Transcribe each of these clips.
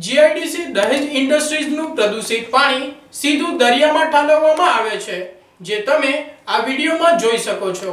GIDC દહેજ ઇન્ડસ્ટ્રીઝનું પ્રદૂષિત પાણી સીધું દરિયામાં ઠાલવવામાં આવે છે જે તમે આ વિડીયોમાં જોઈ શકો છો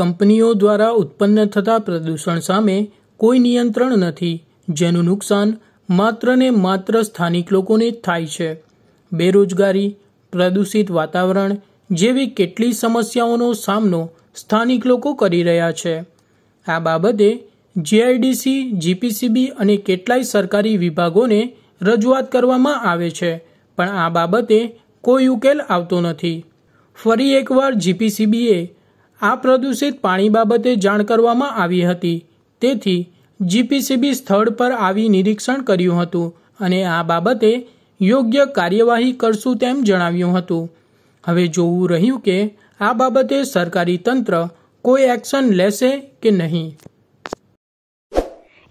કંપનીઓ દ્વારા ઉત્પન્ન થતા પ્રદૂષણ સામે કોઈ નિયંત્રણ નથી જેનું નુકસાન માત્ર ને માત્ર સ્થાનિક લોકોને જ થાય છે બેરોજગારી પ્રદૂષિત વાતાવરણ જેવી કેટલી સમસ્યાઓનો સામનો સ્થાનિક લોકો કરી રહ્યા છે આ બાબતે જીઆઈડીસી જીપીસીબી અને કેટલાય સરકારી વિભાગોને રજૂઆત કરવામાં આવે છે પણ આ બાબતે કોઈ ઉકેલ આવતો નથી ફરી એકવાર જીપીસીબીએ આ પ્રદૂષિત પાણી બાબતે જાણ કરવામાં આવી હતી તેથી જીપીસીબી સ્થળ પર આવી નિરીક્ષણ કર્યું હતું અને આ બાબતે યોગ્ય કાર્યવાહી કરશું તેમ જણાવ્યું હતું હવે જોવું રહ્યું કે આ બાબતે સરકારી તંત્ર કોઈ એક્શન લેશે કે નહીં